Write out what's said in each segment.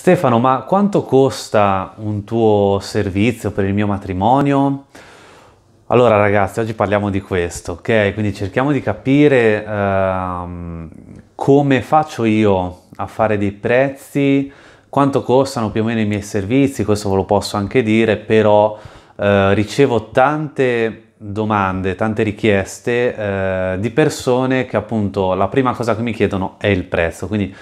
Stefano, ma quanto costa un tuo servizio per il mio matrimonio? Allora ragazzi, oggi parliamo di questo, ok? Quindi cerchiamo di capire ehm, come faccio io a fare dei prezzi, quanto costano più o meno i miei servizi, questo ve lo posso anche dire, però eh, ricevo tante domande, tante richieste eh, di persone che appunto la prima cosa che mi chiedono è il prezzo, quindi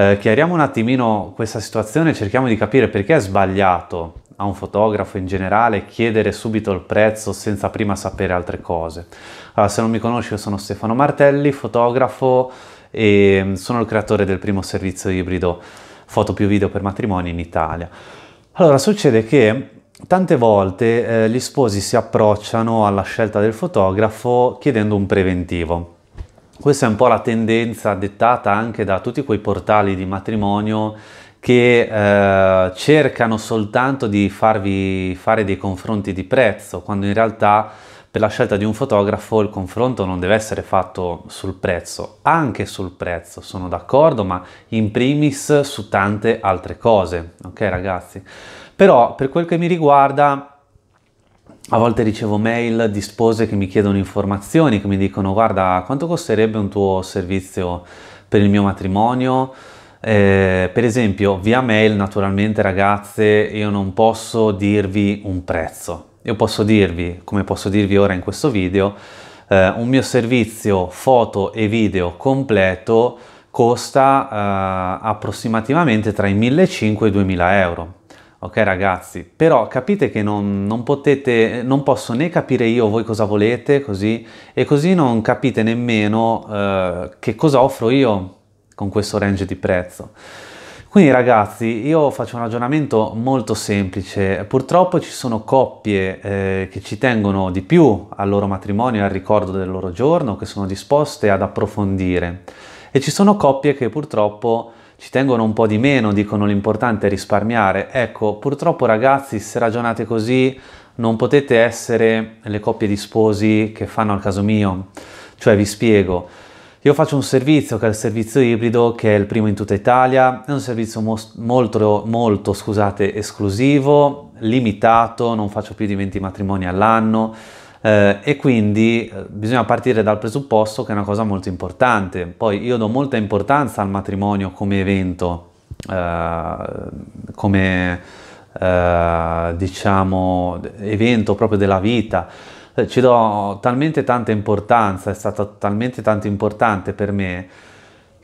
eh, chiariamo un attimino questa situazione, cerchiamo di capire perché è sbagliato a un fotografo in generale chiedere subito il prezzo senza prima sapere altre cose. Allora, se non mi conosci, io sono Stefano Martelli, fotografo e mm, sono il creatore del primo servizio ibrido foto più video per matrimoni in Italia. Allora, succede che tante volte eh, gli sposi si approcciano alla scelta del fotografo chiedendo un preventivo. Questa è un po' la tendenza dettata anche da tutti quei portali di matrimonio che eh, cercano soltanto di farvi fare dei confronti di prezzo, quando in realtà per la scelta di un fotografo il confronto non deve essere fatto sul prezzo, anche sul prezzo, sono d'accordo, ma in primis su tante altre cose, ok ragazzi? Però per quel che mi riguarda a volte ricevo mail di spose che mi chiedono informazioni, che mi dicono guarda quanto costerebbe un tuo servizio per il mio matrimonio. Eh, per esempio via mail naturalmente ragazze io non posso dirvi un prezzo, io posso dirvi come posso dirvi ora in questo video eh, un mio servizio foto e video completo costa eh, approssimativamente tra i 1500 e i 2000 euro Ok ragazzi, però capite che non, non, potete, non posso né capire io voi cosa volete così e così non capite nemmeno eh, che cosa offro io con questo range di prezzo. Quindi ragazzi, io faccio un ragionamento molto semplice. Purtroppo ci sono coppie eh, che ci tengono di più al loro matrimonio e al ricordo del loro giorno, che sono disposte ad approfondire e ci sono coppie che purtroppo ci tengono un po' di meno, dicono l'importante è risparmiare. Ecco, purtroppo ragazzi, se ragionate così, non potete essere le coppie di sposi che fanno al caso mio. Cioè, vi spiego. Io faccio un servizio che è il servizio ibrido, che è il primo in tutta Italia, è un servizio mos- molto, molto, scusate, esclusivo, limitato, non faccio più di 20 matrimoni all'anno, eh, e quindi eh, bisogna partire dal presupposto che è una cosa molto importante. Poi io do molta importanza al matrimonio come evento, eh, come eh, diciamo evento proprio della vita. Eh, ci do talmente tanta importanza, è stato talmente tanto importante per me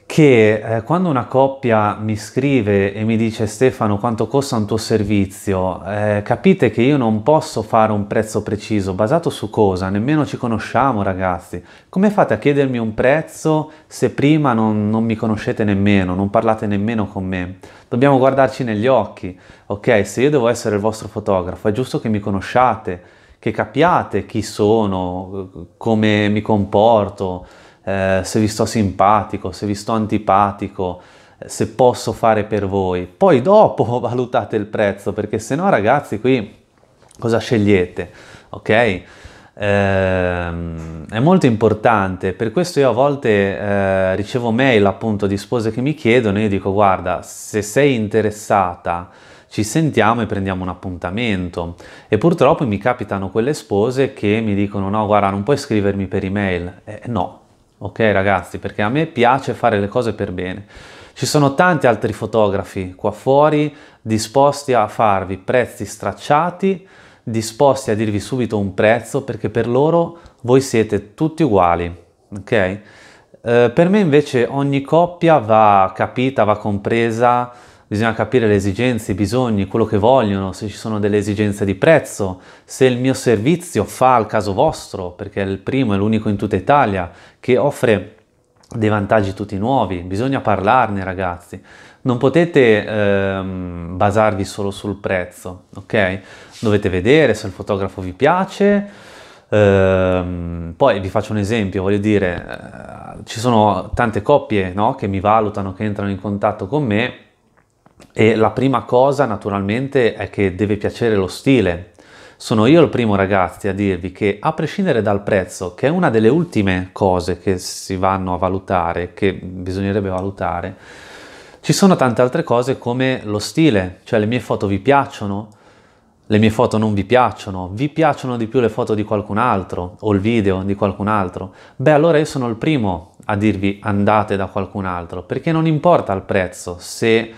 che eh, quando una coppia mi scrive e mi dice Stefano quanto costa un tuo servizio, eh, capite che io non posso fare un prezzo preciso, basato su cosa? Nemmeno ci conosciamo ragazzi. Come fate a chiedermi un prezzo se prima non, non mi conoscete nemmeno, non parlate nemmeno con me? Dobbiamo guardarci negli occhi, ok? Se io devo essere il vostro fotografo è giusto che mi conosciate, che capiate chi sono, come mi comporto, eh, se vi sto simpatico, se vi sto antipatico, eh, se posso fare per voi. Poi dopo valutate il prezzo, perché se no ragazzi qui cosa scegliete? Ok? Eh, è molto importante. Per questo io a volte eh, ricevo mail appunto di spose che mi chiedono, e io dico guarda, se sei interessata ci sentiamo e prendiamo un appuntamento. E purtroppo mi capitano quelle spose che mi dicono no, guarda, non puoi scrivermi per email. Eh, no, ok ragazzi? Perché a me piace fare le cose per bene. Ci sono tanti altri fotografi qua fuori disposti a farvi prezzi stracciati, disposti a dirvi subito un prezzo perché per loro voi siete tutti uguali, ok? Eh, per me invece ogni coppia va capita, va compresa, bisogna capire le esigenze, i bisogni, quello che vogliono, se ci sono delle esigenze di prezzo, se il mio servizio fa al caso vostro, perché è il primo e l'unico in tutta Italia che offre dei vantaggi tutti nuovi, bisogna parlarne ragazzi, non potete ehm, basarvi solo sul prezzo, ok? Dovete vedere se il fotografo vi piace, ehm, poi vi faccio un esempio, voglio dire, eh, ci sono tante coppie no, che mi valutano, che entrano in contatto con me e la prima cosa naturalmente è che deve piacere lo stile. Sono io il primo ragazzi a dirvi che a prescindere dal prezzo, che è una delle ultime cose che si vanno a valutare, che bisognerebbe valutare, ci sono tante altre cose come lo stile, cioè le mie foto vi piacciono, le mie foto non vi piacciono, vi piacciono di più le foto di qualcun altro o il video di qualcun altro, beh allora io sono il primo a dirvi andate da qualcun altro, perché non importa il prezzo, se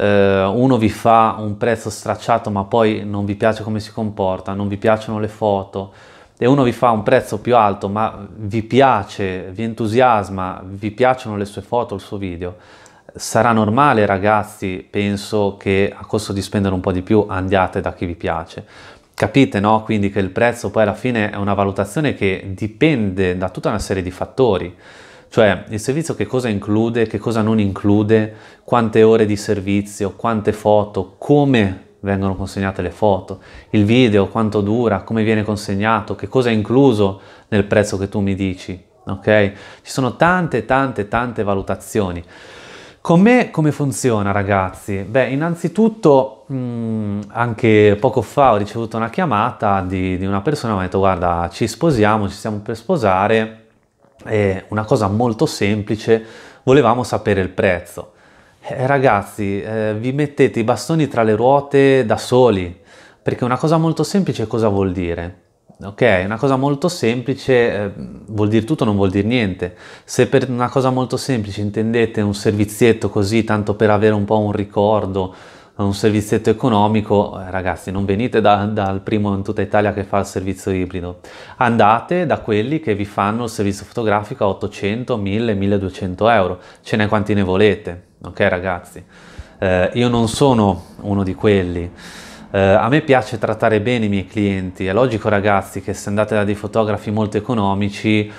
eh, uno vi fa un prezzo stracciato ma poi non vi piace come si comporta, non vi piacciono le foto, e uno vi fa un prezzo più alto ma vi piace, vi entusiasma, vi piacciono le sue foto, il suo video, sarà normale ragazzi, penso che a costo di spendere un po' di più andiate da chi vi piace. Capite, no? Quindi che il prezzo poi alla fine è una valutazione che dipende da tutta una serie di fattori. Cioè il servizio che cosa include, che cosa non include, quante ore di servizio, quante foto, come vengono consegnate le foto, il video, quanto dura, come viene consegnato, che cosa è incluso nel prezzo che tu mi dici. Ok? Ci sono tante, tante, tante valutazioni. Con me come funziona ragazzi? Beh, innanzitutto mh, anche poco fa ho ricevuto una chiamata di, di una persona, mi ha detto guarda ci sposiamo, ci stiamo per sposare, eh, una cosa molto semplice, volevamo sapere il prezzo. Eh, ragazzi, eh, vi mettete i bastoni tra le ruote da soli, perché una cosa molto semplice cosa vuol dire? ok? Una cosa molto semplice eh, vuol dire tutto, non vuol dire niente. Se per una cosa molto semplice intendete un servizietto così, tanto per avere un po' un ricordo, un servizietto economico, eh, ragazzi non venite da, dal primo in tutta Italia che fa il servizio ibrido, andate da quelli che vi fanno il servizio fotografico a 800, 1000, 1200 euro, ce n'è quanti ne volete, ok ragazzi? Eh, io non sono uno di quelli, eh, a me piace trattare bene i miei clienti, è logico ragazzi che se andate da dei fotografi molto economici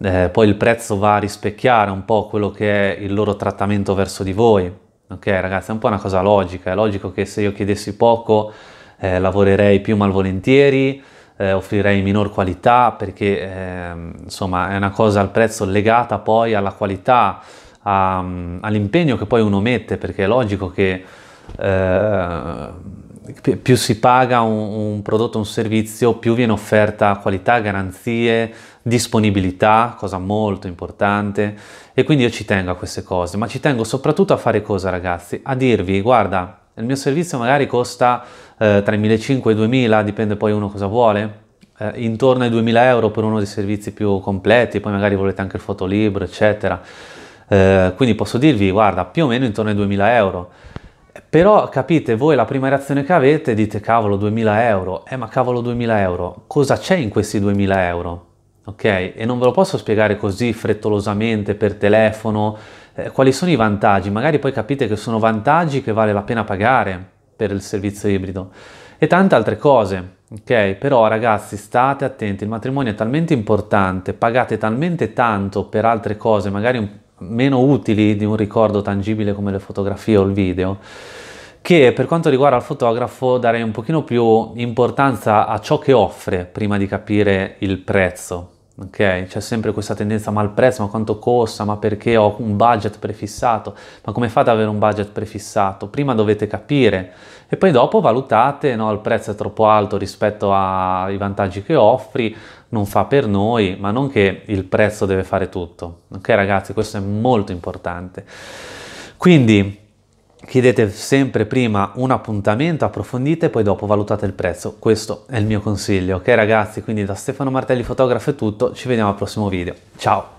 eh, poi il prezzo va a rispecchiare un po' quello che è il loro trattamento verso di voi Ok ragazzi, è un po' una cosa logica, è logico che se io chiedessi poco eh, lavorerei più malvolentieri, eh, offrirei minor qualità perché eh, insomma è una cosa al prezzo legata poi alla qualità, a, all'impegno che poi uno mette perché è logico che Eh, più si paga un, un prodotto, un servizio, più viene offerta qualità, garanzie, disponibilità, cosa molto importante. E quindi io ci tengo a queste cose, ma ci tengo soprattutto a fare cosa ragazzi? A dirvi, guarda, il mio servizio magari costa eh, tra i 1.500 e i 2.000, dipende poi uno cosa vuole, eh, intorno ai 2.000 euro per uno dei servizi più completi, poi magari volete anche il fotolibro, eccetera. Eh, quindi posso dirvi, guarda, più o meno intorno ai 2.000 euro. Però capite, voi la prima reazione che avete dite cavolo 2000 euro, eh ma cavolo 2000 euro, cosa c'è in questi 2000 euro? Ok? E non ve lo posso spiegare così frettolosamente per telefono, eh, quali sono i vantaggi? Magari poi capite che sono vantaggi che vale la pena pagare per il servizio ibrido e tante altre cose. Ok, però ragazzi state attenti, il matrimonio è talmente importante, pagate talmente tanto per altre cose, magari un meno utili di un ricordo tangibile come le fotografie o il video, che per quanto riguarda il fotografo darei un pochino più importanza a ciò che offre prima di capire il prezzo ok? C'è sempre questa tendenza ma il prezzo, ma quanto costa, ma perché ho un budget prefissato, ma come fate ad avere un budget prefissato? Prima dovete capire e poi dopo valutate, no, il prezzo è troppo alto rispetto ai vantaggi che offri, non fa per noi, ma non che il prezzo deve fare tutto, ok ragazzi? Questo è molto importante. Quindi chiedete sempre prima un appuntamento, approfondite e poi dopo valutate il prezzo. Questo è il mio consiglio, ok ragazzi? Quindi da Stefano Martelli Fotografo è tutto, ci vediamo al prossimo video. Ciao!